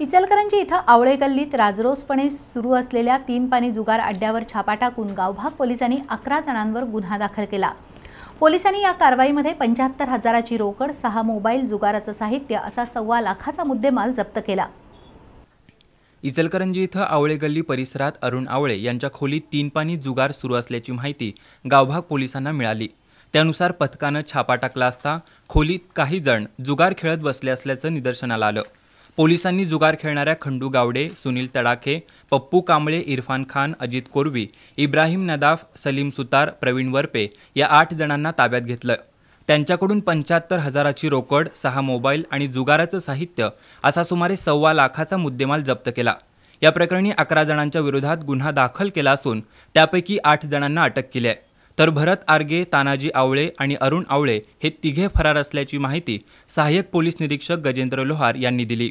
इचलकरंजी इथं आवळे गल्लीत राजरोसपणे सुरू असलेल्या तीन पाणी जुगार अड्ड्यावर छापा टाकून गावभाग पोलिसांनी अकरा जणांवर गुन्हा दाखल केला पोलिसांनी या कारवाईमध्ये पंच्याहत्तर हजाराची रोकड सहा मोबाईल जुगाराचं साहित्य असा सव्वा लाखाचा मुद्देमाल जप्त केला इचलकरंजी इथं आवळे गल्ली परिसरात अरुण आवळे यांच्या खोलीत तीन पाणी जुगार सुरू असल्याची माहिती गावभाग पोलिसांना मिळाली त्यानुसार पथकानं छापा टाकला असता खोलीत काही जण जुगार खेळत बसले असल्याचं निदर्शनाला आलं पोलिसांनी जुगार खेळणाऱ्या खंडू गावडे सुनील तडाखे पप्पू कांबळे इरफान खान अजित कोरवी इब्राहिम नदाफ सलीम सुतार प्रवीण वरपे या आठ जणांना ताब्यात घेतलं त्यांच्याकडून पंच्याहत्तर हजाराची रोकड सहा मोबाईल आणि जुगाराचं साहित्य असा सुमारे सव्वा लाखाचा मुद्देमाल जप्त केला या प्रकरणी अकरा जणांच्या विरोधात गुन्हा दाखल केला असून त्यापैकी आठ जणांना अटक केली आहे तर भरत आर्गे तानाजी आवळे आणि अरुण आवळे हे तिघे फरार असल्याची माहिती सहाय्यक पोलीस निरीक्षक गजेंद्र लोहार यांनी दिली